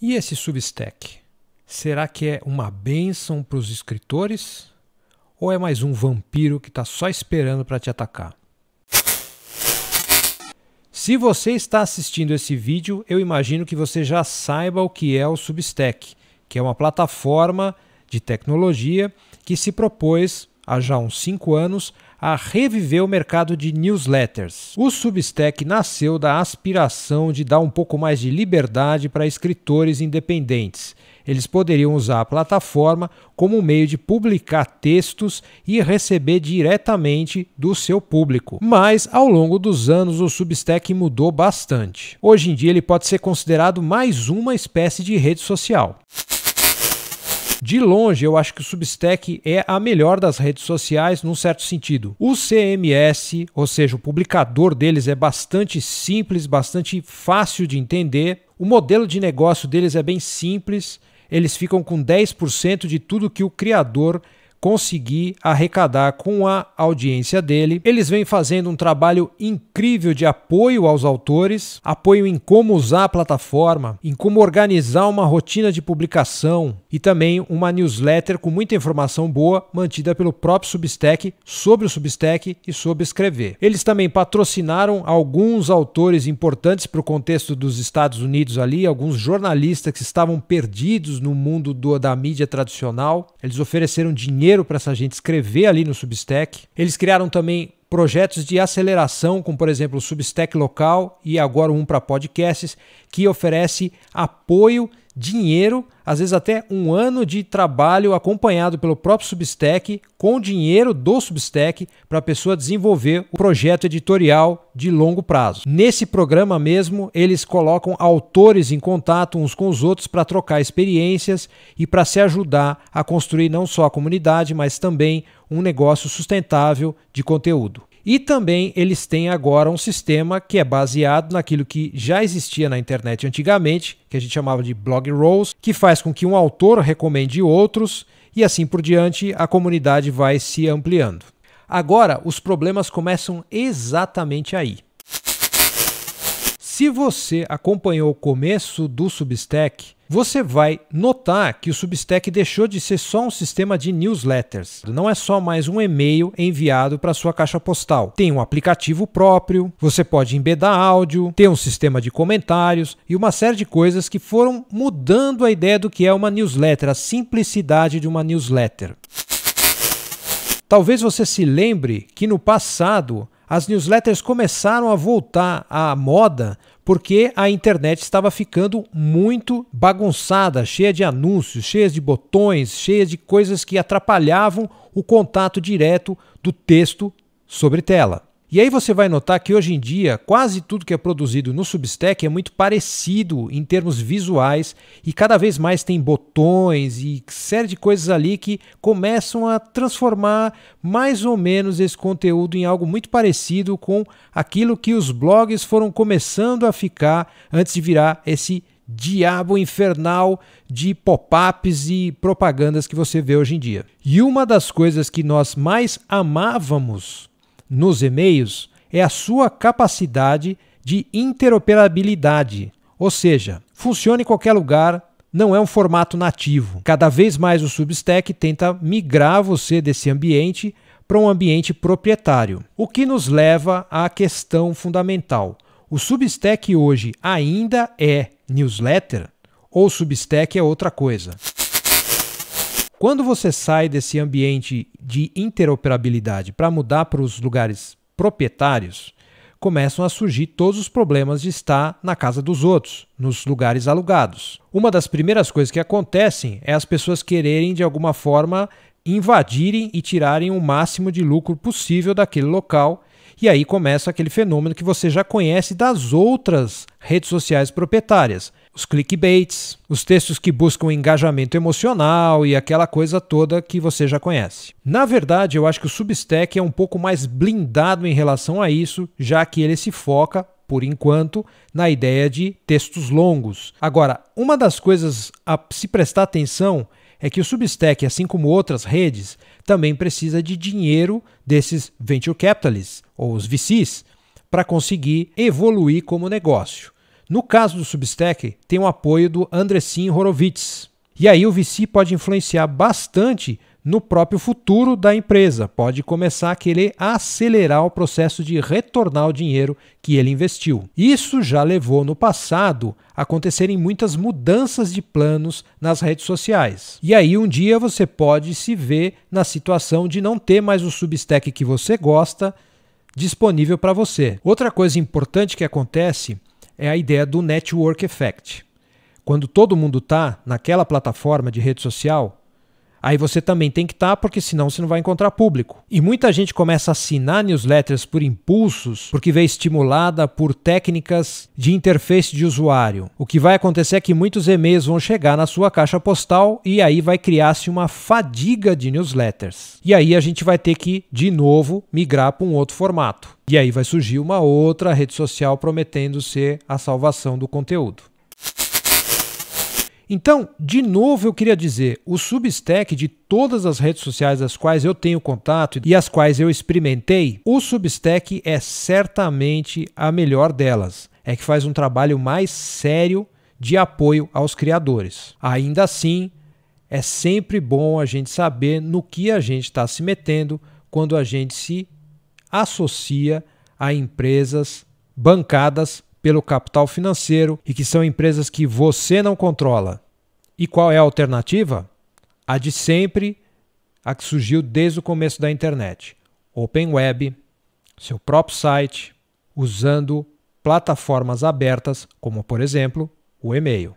E esse substack? Será que é uma bênção para os escritores? Ou é mais um vampiro que está só esperando para te atacar? Se você está assistindo esse vídeo, eu imagino que você já saiba o que é o Substack, que é uma plataforma de tecnologia que se propôs há já uns 5 anos a reviver o mercado de newsletters. O Substack nasceu da aspiração de dar um pouco mais de liberdade para escritores independentes. Eles poderiam usar a plataforma como um meio de publicar textos e receber diretamente do seu público. Mas ao longo dos anos o Substack mudou bastante. Hoje em dia ele pode ser considerado mais uma espécie de rede social. De longe, eu acho que o Substack é a melhor das redes sociais num certo sentido. O CMS, ou seja, o publicador deles é bastante simples, bastante fácil de entender. O modelo de negócio deles é bem simples. Eles ficam com 10% de tudo que o criador conseguir arrecadar com a audiência dele. Eles vêm fazendo um trabalho incrível de apoio aos autores, apoio em como usar a plataforma, em como organizar uma rotina de publicação e também uma newsletter com muita informação boa mantida pelo próprio Substack sobre o Substack e sobre escrever. Eles também patrocinaram alguns autores importantes para o contexto dos Estados Unidos ali, alguns jornalistas que estavam perdidos no mundo do, da mídia tradicional. Eles ofereceram dinheiro dinheiro para essa gente escrever ali no Substack. Eles criaram também projetos de aceleração, como por exemplo o Substack local e agora um para podcasts, que oferece apoio dinheiro, às vezes até um ano de trabalho acompanhado pelo próprio Substack, com dinheiro do Substack, para a pessoa desenvolver o projeto editorial de longo prazo. Nesse programa mesmo, eles colocam autores em contato uns com os outros para trocar experiências e para se ajudar a construir não só a comunidade, mas também um negócio sustentável de conteúdo. E também eles têm agora um sistema que é baseado naquilo que já existia na internet antigamente, que a gente chamava de blog rolls, que faz com que um autor recomende outros e assim por diante a comunidade vai se ampliando. Agora, os problemas começam exatamente aí. Se você acompanhou o começo do Substack, você vai notar que o Substack deixou de ser só um sistema de newsletters. Não é só mais um e-mail enviado para sua caixa postal. Tem um aplicativo próprio, você pode embedar áudio, tem um sistema de comentários e uma série de coisas que foram mudando a ideia do que é uma newsletter, a simplicidade de uma newsletter. Talvez você se lembre que no passado as newsletters começaram a voltar à moda porque a internet estava ficando muito bagunçada, cheia de anúncios, cheia de botões, cheia de coisas que atrapalhavam o contato direto do texto sobre tela. E aí você vai notar que hoje em dia quase tudo que é produzido no Substack é muito parecido em termos visuais e cada vez mais tem botões e série de coisas ali que começam a transformar mais ou menos esse conteúdo em algo muito parecido com aquilo que os blogs foram começando a ficar antes de virar esse diabo infernal de pop-ups e propagandas que você vê hoje em dia. E uma das coisas que nós mais amávamos nos e-mails é a sua capacidade de interoperabilidade, ou seja, funciona em qualquer lugar, não é um formato nativo. Cada vez mais o Substack tenta migrar você desse ambiente para um ambiente proprietário. O que nos leva à questão fundamental. O Substack hoje ainda é newsletter ou Substack é outra coisa? Quando você sai desse ambiente de interoperabilidade para mudar para os lugares proprietários, começam a surgir todos os problemas de estar na casa dos outros, nos lugares alugados. Uma das primeiras coisas que acontecem é as pessoas quererem de alguma forma invadirem e tirarem o máximo de lucro possível daquele local. E aí começa aquele fenômeno que você já conhece das outras redes sociais proprietárias, os clickbaits, os textos que buscam engajamento emocional e aquela coisa toda que você já conhece. Na verdade, eu acho que o Substack é um pouco mais blindado em relação a isso, já que ele se foca por enquanto, na ideia de textos longos. Agora, uma das coisas a se prestar atenção é que o Substack, assim como outras redes, também precisa de dinheiro desses venture capitalists, ou os VCs, para conseguir evoluir como negócio. No caso do Substack, tem o apoio do Andressin Horowitz. E aí o VC pode influenciar bastante no próprio futuro da empresa, pode começar a querer acelerar o processo de retornar o dinheiro que ele investiu. Isso já levou no passado a acontecerem muitas mudanças de planos nas redes sociais. E aí um dia você pode se ver na situação de não ter mais o Substack que você gosta disponível para você. Outra coisa importante que acontece é a ideia do network effect. Quando todo mundo está naquela plataforma de rede social, Aí você também tem que estar, tá, porque senão você não vai encontrar público. E muita gente começa a assinar newsletters por impulsos, porque vê estimulada por técnicas de interface de usuário. O que vai acontecer é que muitos e-mails vão chegar na sua caixa postal e aí vai criar-se uma fadiga de newsletters. E aí a gente vai ter que, de novo, migrar para um outro formato. E aí vai surgir uma outra rede social prometendo ser a salvação do conteúdo. Então, de novo eu queria dizer, o Substack de todas as redes sociais das quais eu tenho contato e as quais eu experimentei, o Substack é certamente a melhor delas. É que faz um trabalho mais sério de apoio aos criadores. Ainda assim, é sempre bom a gente saber no que a gente está se metendo quando a gente se associa a empresas bancadas pelo capital financeiro e que são empresas que você não controla. E qual é a alternativa? A de sempre, a que surgiu desde o começo da internet: Open Web, seu próprio site, usando plataformas abertas, como por exemplo o e-mail.